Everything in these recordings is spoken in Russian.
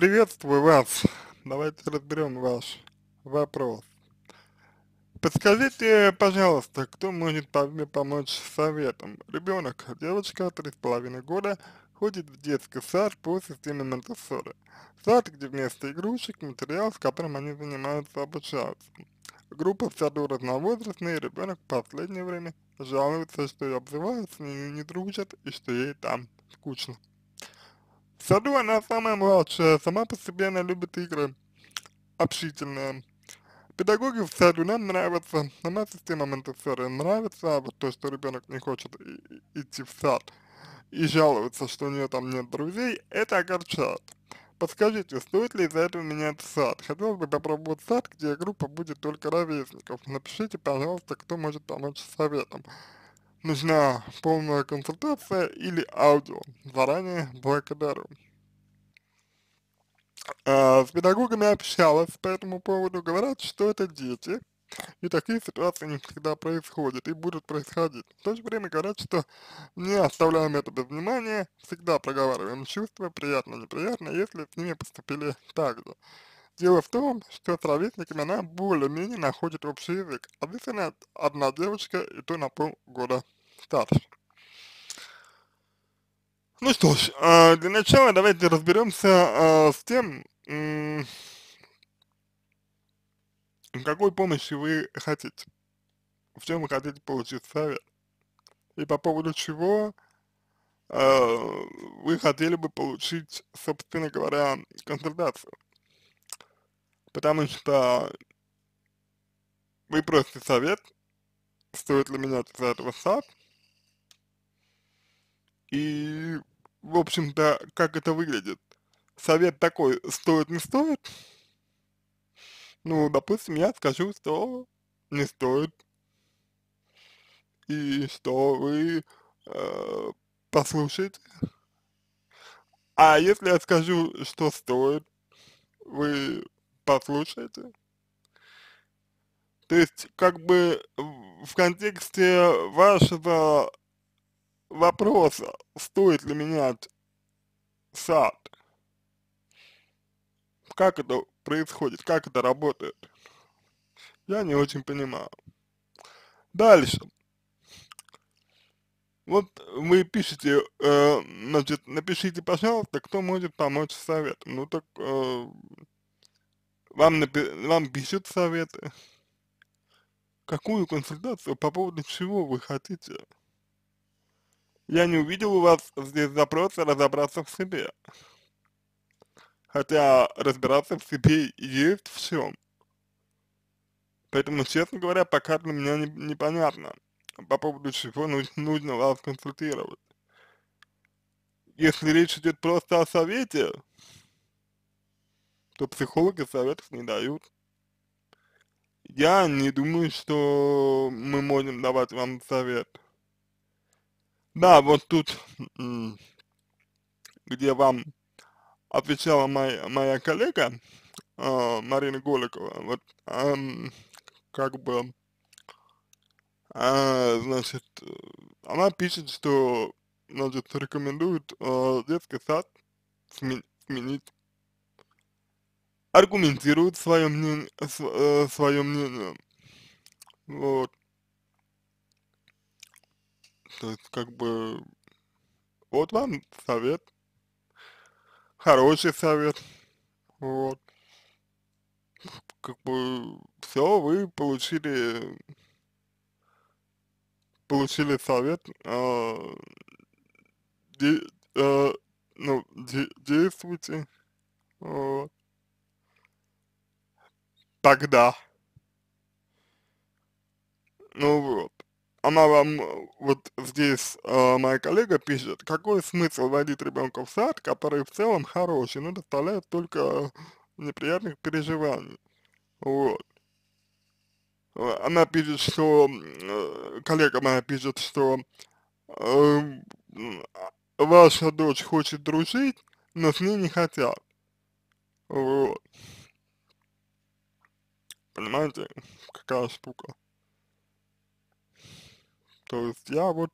Приветствую вас. Давайте разберем ваш вопрос. Подскажите, пожалуйста, кто может мне помочь советом? Ребенок, девочка, три с половиной года, ходит в детский сад по системе Монтессори. Сад, где вместо игрушек материал, с которым они занимаются, обучаются. Группа в саду разновозрастная, и ребенок в последнее время жалуется, что ее обзывают, с ней не дружат и что ей там скучно. В саду она самая младшая, сама по себе она любит игры, общительная. Педагоги в саду нам нравятся, сама система Монтессори нравится, а вот то, что ребенок не хочет идти в сад и жалуется, что у нее там нет друзей, это огорчает. Подскажите, стоит ли из-за этого менять сад? Хотелось бы попробовать сад, где группа будет только ровесников. Напишите, пожалуйста, кто может помочь советом нужна полная консультация или аудио. Заранее благодарю. А, с педагогами общалась по этому поводу, говорят, что это дети, и такие ситуации не всегда происходят и будут происходить. В то же время говорят, что не оставляем это без внимания, всегда проговариваем чувства, приятно, неприятно, если с ними поступили так же. Дело в том, что с ровесниками она более-менее находит общий язык, а здесь одна девочка и то на полгода статус. Ну что ж, а, для начала давайте разберемся а, с тем, какой помощи вы хотите, в чем вы хотите получить совет, и по поводу чего а, вы хотели бы получить, собственно говоря, консультацию. Потому что вы просите совет, стоит ли менять из-за этого сад, и, в общем-то, как это выглядит? Совет такой, стоит, не стоит? Ну, допустим, я скажу, что не стоит. И что вы э, послушаете. А если я скажу, что стоит, вы послушаете? То есть, как бы в контексте вашего вопроса, стоит ли менять сад, как это происходит, как это работает, я не очень понимаю. Дальше. Вот вы пишете, э, значит, напишите, пожалуйста, кто может помочь советом. Ну так э, вам, напи вам пишут советы. Какую консультацию по поводу чего вы хотите? Я не увидел у вас здесь запроса разобраться в себе. Хотя разбираться в себе есть в чем. Поэтому, честно говоря, пока для меня не, непонятно, по поводу чего нужно, нужно вас консультировать. Если речь идет просто о совете, то психологи советов не дают. Я не думаю, что мы можем давать вам совет. Да, вот тут, где вам отвечала моя, моя коллега э, Марина Голикова, вот э, как бы, э, значит, она пишет, что, значит, рекомендует э, детский сад сменить, аргументирует свое мнение, э, свое мнение, вот. То есть, как бы, вот вам совет. Хороший совет. Вот. Как бы, все, вы получили, получили совет, э, де, э, ну, де, действуйте. Вот. Тогда. Ну вот она вам э, вот здесь э, моя коллега пишет, какой смысл водить ребенка в сад, который в целом хороший, но доставляет только неприятных переживаний. Вот. Э, она пишет, что, э, коллега моя пишет, что э, ваша дочь хочет дружить, но с ней не хотят. Вот. Понимаете, какая штука. То есть я вот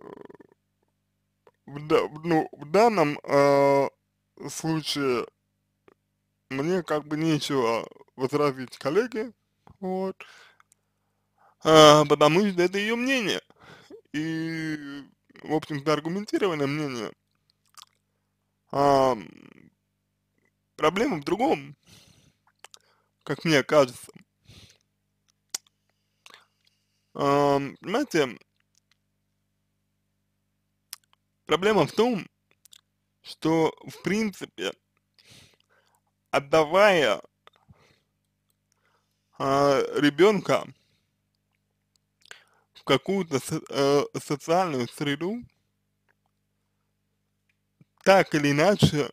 э, в, ну, в данном э, случае мне как бы нечего возразить коллеге, вот, э, потому что это ее мнение. И, в общем-то, аргументированное мнение. А, проблема в другом, как мне кажется понимаете, проблема в том, что, в принципе, отдавая э, а, ребенка в какую-то со, э, социальную среду, так или иначе,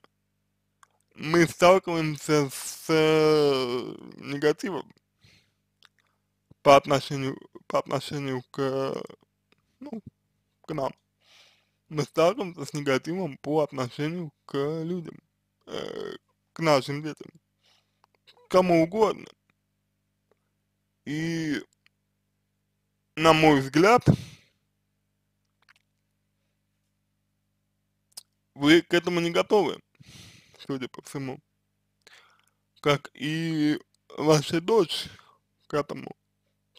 мы сталкиваемся с э, негативом по отношению, по отношению к, ну, к нам. Мы сталкиваемся с негативом по отношению к людям, э, к нашим детям, кому угодно. И, на мой взгляд, вы к этому не готовы, судя по всему. Как и ваша дочь к этому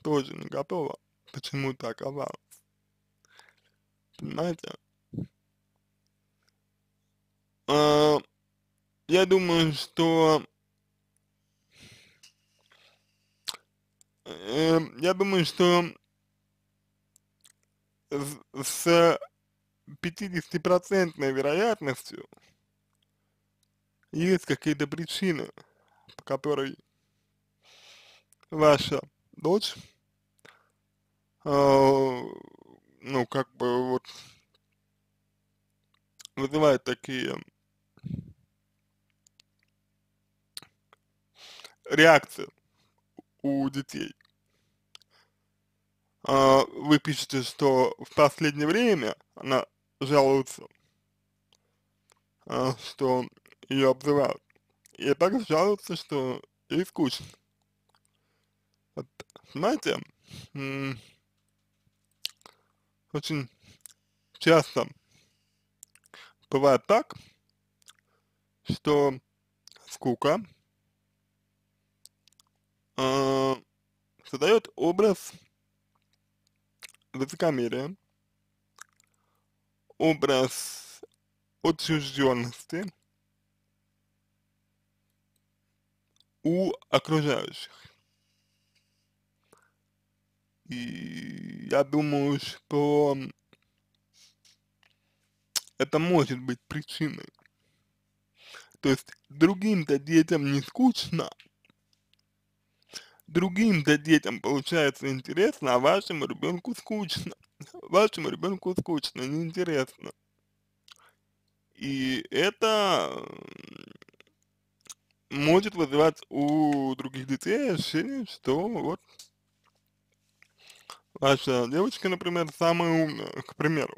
тоже не готова. Почему такова? А Понимаете? А, я думаю, что эм, я думаю, что с 50% вероятностью есть какие-то причины, по которой ваша дочь Э, ну, как бы вот вызывает такие реакции у детей. Э, вы пишете, что в последнее время она жалуется, э, что ее обзывают. И также жалуется что ей скучно. Вот, понимаете, очень часто бывает так, что скука э, создает образ высокомерия, образ отчужденности у окружающих я думаю, что это может быть причиной. То есть другим-то детям не скучно, другим-то детям получается интересно, а вашему ребенку скучно. Вашему ребенку скучно, неинтересно. И это может вызывать у других детей ощущение, что вот Ваша девочка, например, самая умная, к примеру.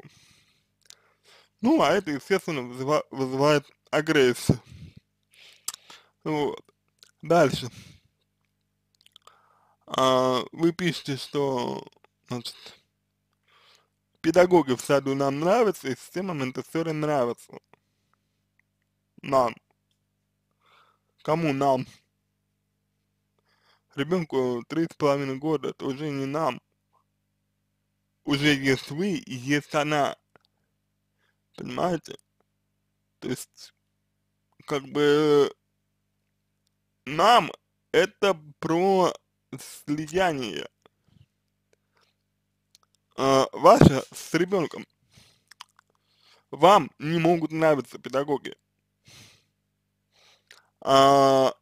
Ну, а это, естественно, вызывает агрессию. Вот. Дальше. А, вы пишете, что, значит, педагоги в саду нам нравятся, и система Монтессори нравится. Нам. Кому нам? Ребенку три с половиной года, это уже не нам уже есть вы и есть она. Понимаете? То есть, как бы, нам это про слияние а, ваша с ребенком. Вам не могут нравиться педагоги. А,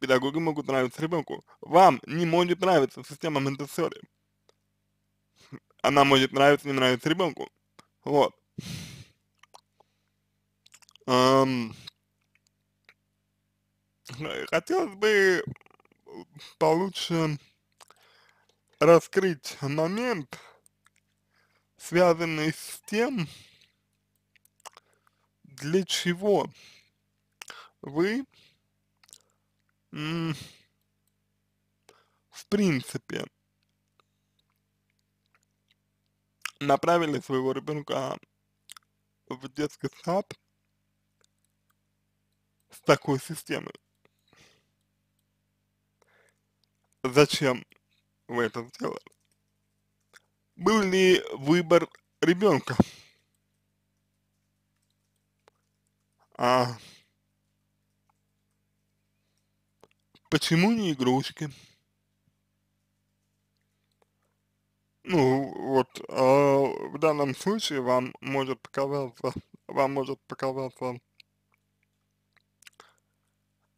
педагоги могут нравиться ребенку. Вам не может нравиться система Монтессори. Она может нравиться, не нравиться ребенку. Вот. Эм, хотелось бы получше раскрыть момент, связанный с тем, для чего вы, в принципе, направили своего ребенка в детский сад с такой системой. Зачем вы это сделали? Был ли выбор ребенка? А почему не игрушки? Ну, вот, э, в данном случае вам может показаться, вам может показаться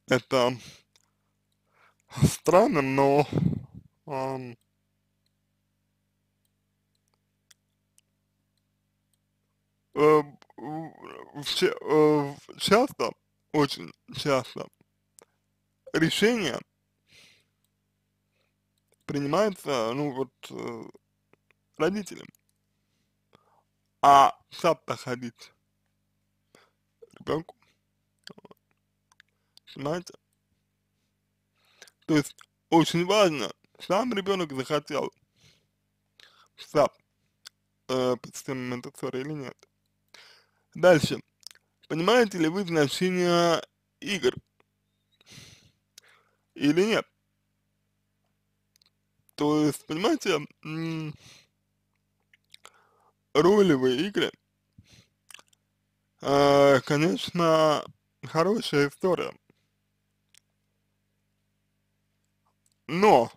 это странным, но э, э, все, э, часто, очень часто решение принимается, ну вот, э, родителям, а сам проходить ребенку. Понимаете? То есть очень важно, сам ребенок захотел сам э, систему Монтессори или нет. Дальше. Понимаете ли вы значение игр? Или нет? То есть, понимаете, ролевые игры, а, конечно, хорошая история. Но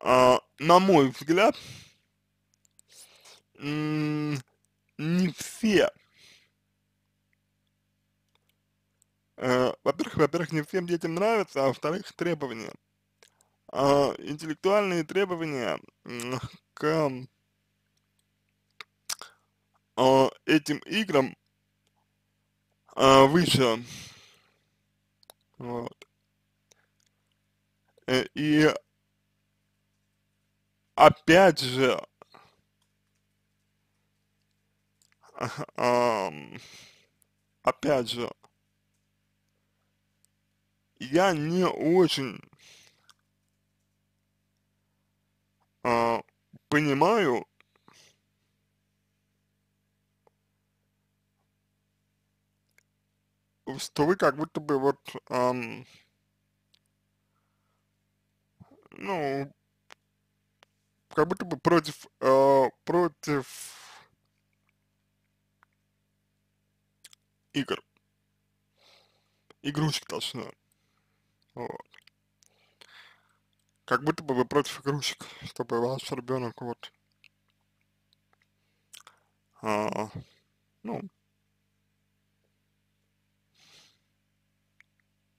а, на мой взгляд, не все, э, во-первых, во-первых, не всем детям нравится, а во-вторых, требования а, интеллектуальные требования к а, этим играм а, выше. Вот. Э, и опять же, опять же, я не очень э, понимаю, что вы как будто бы вот, эм, ну, как будто бы против, э, против игр, игрушек точно, вот как будто бы вы против игрушек, чтобы ваш ребенок вот, а, ну,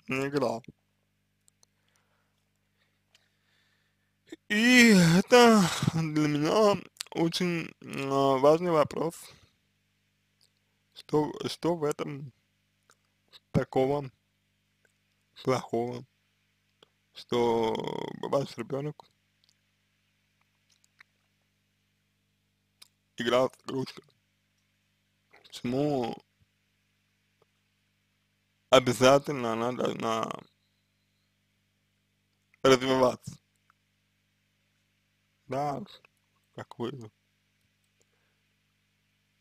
не играл. И это для меня очень а, важный вопрос, что, что в этом такого плохого, что ваш ребенок играл в игрушки. Почему обязательно она должна развиваться? Да, как вы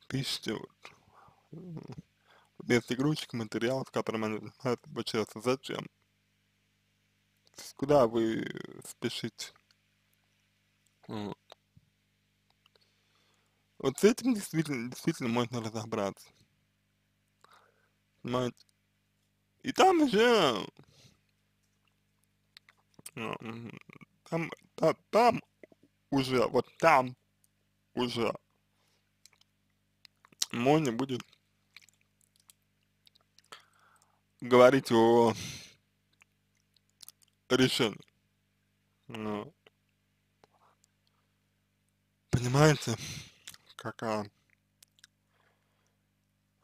пишите вот, без игрушек материал, с которым они занимаются, зачем? куда вы э, спешите? Вот. с этим действительно, действительно можно разобраться. Понимаете? И там уже э, там, та, там уже, вот там уже можно будет говорить о решен. Но... Ну. Понимаете, какая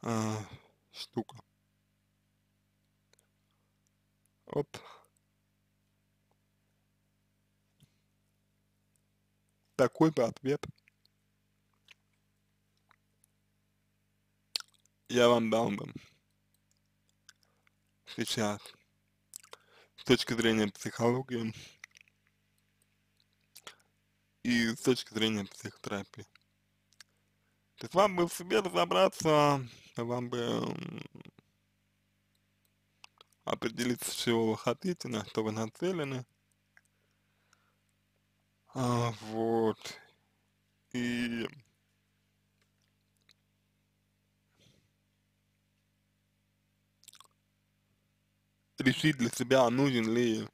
а, штука. Вот Такой бы ответ я вам дал бы сейчас с точки зрения психологии и с точки зрения психотерапии. То есть вам бы в себе разобраться, вам бы определиться, чего вы хотите, на что вы нацелены. А, вот. И решить для себя, а нужен ли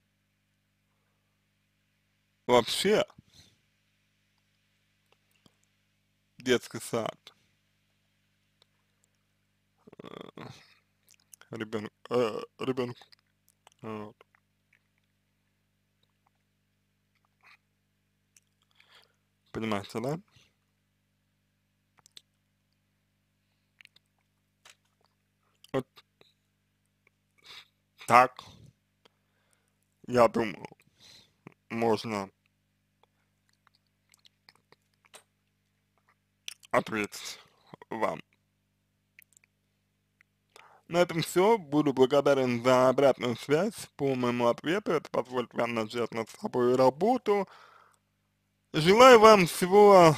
вообще детский сад э, ребенок, э, э, Понимаете, да? Вот так, я думаю, можно ответить вам. На этом все. Буду благодарен за обратную связь по моему ответу. Это позволит вам начать над собой работу. Желаю вам всего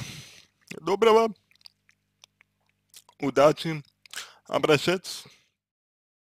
доброго, удачи, обращайтесь.